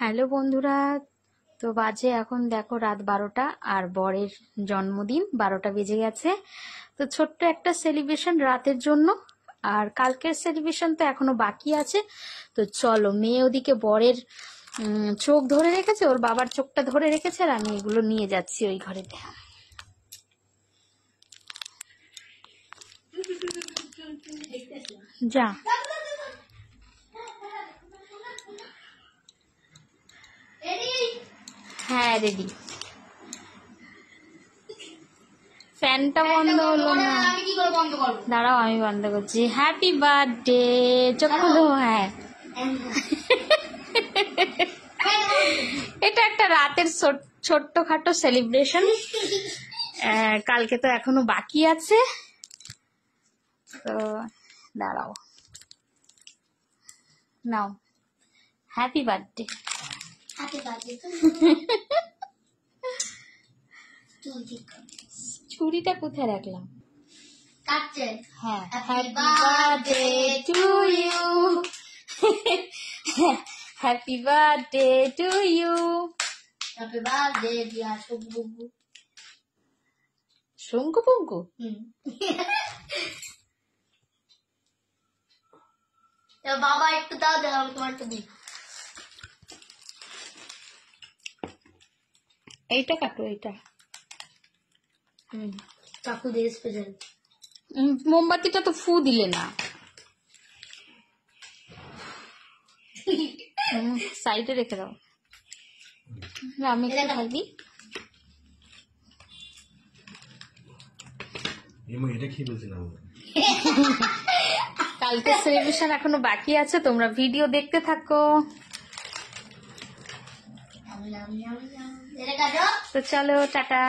Hello বন্ধুরা তো বাজে এখন দেখো রাত বারোটা আর বরের জন্মদিন বারোটা বেজে গেছে তো ছোট্ট একটা সেলিব্রেশন রাতের জন্য আর কালকের সেলিব্রেশন তো এখনো বাকি আছে তো চলো মেয়ে ওদিকে বরের চোখ ধরে রেখেছে ওর বাবার চোখটা ধরে রেখেছে আর আমি এগুলো নিয়ে যাচ্ছি ওই ঘরেতে যা হ্যাঁ রেডি ফ্যানটা বন্ধ হলো না দাঁড়াও আমি বন্ধ করছি হ্যাপি বার্থডে চক্ষু ধো হ্যাঁ এটা একটা রাতের ছোট্ট খাটো সেলিব্রেশন কালকে তো এখনো বাকি আছে তো দাঁড়াও নাও হ্যাপি বার্থডে happy birthday. ছুরিটা কোথায় রাখলাম কাটছে হ্যাঁ happy birthday to you happy birthday to you happy birthday dear Shubhu Shanku পঙ্কু বাবা একটু দাও দাও আমি তোমার একটু দিই এইটা কাটো এইটা চাকু দিয়ে স্পেশাল মোমবাতিটা তো ফু দিলে না সাইডে রেখে দাও আমি একটু থাকবি কালকে সেলিব্রেশন এখনো বাকি আছে তোমরা ভিডিও দেখতে থাকো তো চলো টাটা